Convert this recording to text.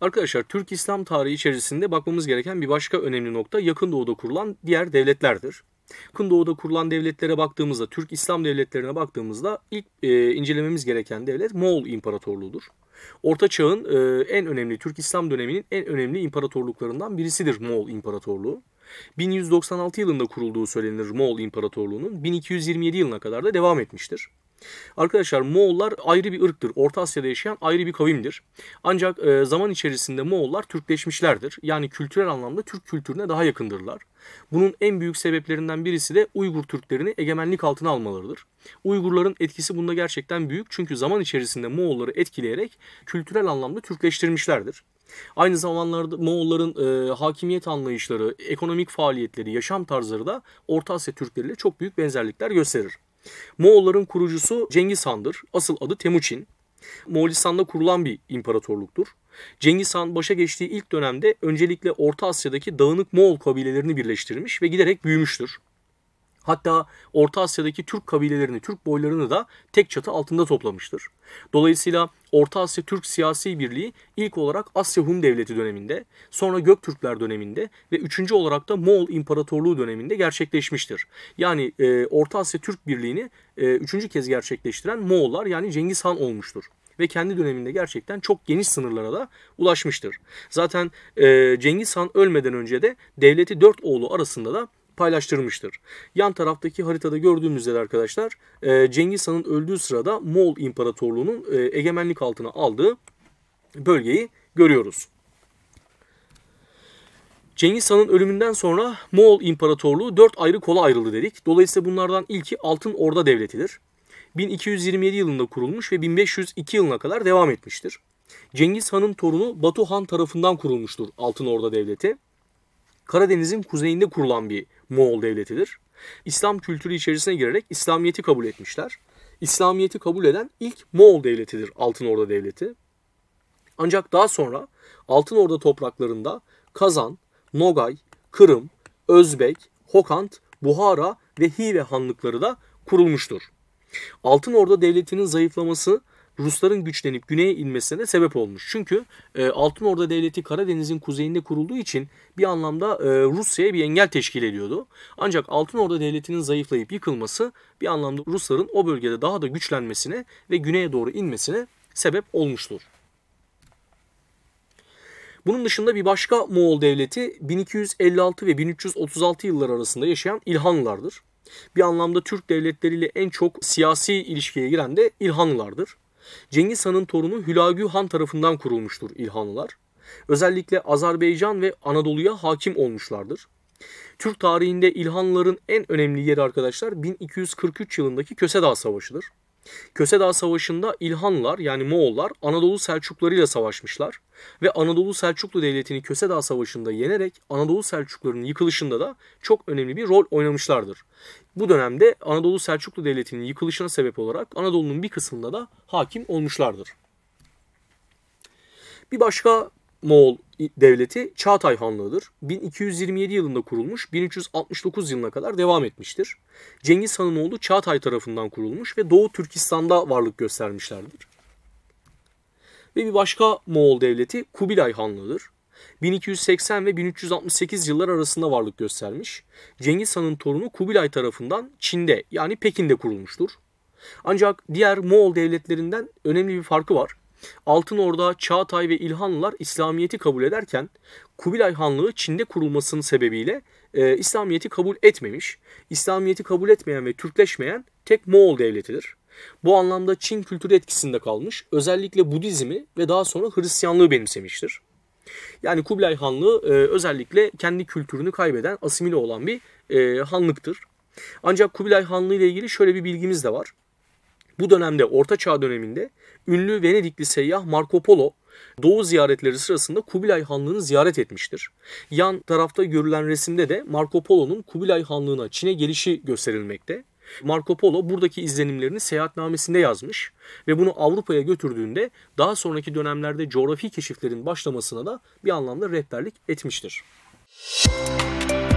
Arkadaşlar Türk İslam tarihi içerisinde bakmamız gereken bir başka önemli nokta yakın doğuda kurulan diğer devletlerdir. Yakın doğuda kurulan devletlere baktığımızda, Türk İslam devletlerine baktığımızda ilk e, incelememiz gereken devlet Moğol İmparatorluğu'dur. Orta Çağ'ın e, en önemli, Türk İslam döneminin en önemli imparatorluklarından birisidir Moğol İmparatorluğu. 1196 yılında kurulduğu söylenir Moğol İmparatorluğu'nun 1227 yılına kadar da devam etmiştir. Arkadaşlar Moğollar ayrı bir ırktır. Orta Asya'da yaşayan ayrı bir kavimdir. Ancak e, zaman içerisinde Moğollar Türkleşmişlerdir. Yani kültürel anlamda Türk kültürüne daha yakındırlar. Bunun en büyük sebeplerinden birisi de Uygur Türklerini egemenlik altına almalarıdır. Uygurların etkisi bunda gerçekten büyük çünkü zaman içerisinde Moğolları etkileyerek kültürel anlamda Türkleştirmişlerdir. Aynı zamanlarda Moğolların e, hakimiyet anlayışları, ekonomik faaliyetleri, yaşam tarzları da Orta Asya Türkleriyle çok büyük benzerlikler gösterir. Moğolların kurucusu Cengiz Han'dır. Asıl adı Temuçin. Moğolistan'da kurulan bir imparatorluktur. Cengiz Han başa geçtiği ilk dönemde öncelikle Orta Asya'daki dağınık Moğol kabilelerini birleştirmiş ve giderek büyümüştür. Hatta Orta Asya'daki Türk kabilelerini, Türk boylarını da tek çatı altında toplamıştır. Dolayısıyla Orta Asya Türk Siyasi Birliği ilk olarak Asya Hun Devleti döneminde, sonra Göktürkler döneminde ve üçüncü olarak da Moğol İmparatorluğu döneminde gerçekleşmiştir. Yani e, Orta Asya Türk Birliği'ni e, üçüncü kez gerçekleştiren Moğollar yani Cengiz Han olmuştur ve kendi döneminde gerçekten çok geniş sınırlara da ulaşmıştır. Zaten e, Cengiz Han ölmeden önce de devleti dört oğlu arasında da paylaştırmıştır. Yan taraftaki haritada gördüğümüzde üzere arkadaşlar e, Cengiz Han'ın öldüğü sırada Moğol İmparatorluğu'nun e, egemenlik altına aldığı bölgeyi görüyoruz. Cengiz Han'ın ölümünden sonra Moğol İmparatorluğu dört ayrı kola ayrıldı dedik. Dolayısıyla bunlardan ilki Altın Orda Devleti'dir. 1227 yılında kurulmuş ve 1502 yılına kadar devam etmiştir. Cengiz Han'ın torunu Batu Han tarafından kurulmuştur Altın Orda Devleti. Karadeniz'in kuzeyinde kurulan bir Moğol devletidir. İslam kültürü içerisine girerek İslamiyet'i kabul etmişler. İslamiyet'i kabul eden ilk Moğol devletidir Altın Orda Devleti. Ancak daha sonra Altın Orda topraklarında Kazan, Nogay, Kırım, Özbek, Hokant, Buhara ve Hive hanlıkları da kurulmuştur. Altın Orda Devleti'nin zayıflaması Rusların güçlenip güneye inmesine sebep olmuş. Çünkü e, Altınorda Devleti Karadeniz'in kuzeyinde kurulduğu için bir anlamda e, Rusya'ya bir engel teşkil ediyordu. Ancak Altınorda Devleti'nin zayıflayıp yıkılması bir anlamda Rusların o bölgede daha da güçlenmesine ve güneye doğru inmesine sebep olmuştur. Bunun dışında bir başka Moğol devleti 1256 ve 1336 yılları arasında yaşayan İlhanlılardır. Bir anlamda Türk devletleriyle en çok siyasi ilişkiye giren de İlhanlılardır. Cengiz Han'ın torunu Hülagü Han tarafından kurulmuştur İlhanlılar. Özellikle Azerbaycan ve Anadolu'ya hakim olmuşlardır. Türk tarihinde İlhanlıların en önemli yeri arkadaşlar 1243 yılındaki Köse Dağı Savaşı'dır. Kösedağ Savaşı'nda İlhanlar yani Moğollar Anadolu Selçukları ile savaşmışlar ve Anadolu Selçuklu Devleti'ni Köse Dağ Savaşı'nda yenerek Anadolu Selçuklularının yıkılışında da çok önemli bir rol oynamışlardır. Bu dönemde Anadolu Selçuklu Devleti'nin yıkılışına sebep olarak Anadolu'nun bir kısmında da hakim olmuşlardır. Bir başka Moğol devleti Çağatay Hanlığı'dır. 1227 yılında kurulmuş, 1369 yılına kadar devam etmiştir. Cengiz Han'ın oğlu Çağatay tarafından kurulmuş ve Doğu Türkistan'da varlık göstermişlerdir. Ve bir başka Moğol devleti Kubilay Hanlığı'dır. 1280 ve 1368 yıllar arasında varlık göstermiş. Cengiz Han'ın torunu Kubilay tarafından Çin'de yani Pekin'de kurulmuştur. Ancak diğer Moğol devletlerinden önemli bir farkı var. Altın Orda, Çağatay ve İlhanlılar İslamiyet'i kabul ederken Kubilay Hanlığı Çin'de kurulmasının sebebiyle e, İslamiyet'i kabul etmemiş. İslamiyet'i kabul etmeyen ve Türkleşmeyen tek Moğol devletidir. Bu anlamda Çin kültürü etkisinde kalmış, özellikle Budizmi ve daha sonra Hristiyanlığı benimsemiştir. Yani Kublai Hanlığı e, özellikle kendi kültürünü kaybeden, asimile olan bir e, hanlıktır. Ancak Kubilay Hanlığı ile ilgili şöyle bir bilgimiz de var. Bu dönemde Orta Çağ döneminde ünlü Venedikli seyyah Marco Polo Doğu ziyaretleri sırasında Kubilay Hanlığı'nı ziyaret etmiştir. Yan tarafta görülen resimde de Marco Polo'nun Kubilay Hanlığı'na Çin'e gelişi gösterilmekte. Marco Polo buradaki izlenimlerini seyahatnamesinde yazmış ve bunu Avrupa'ya götürdüğünde daha sonraki dönemlerde coğrafi keşiflerin başlamasına da bir anlamda rehberlik etmiştir. Müzik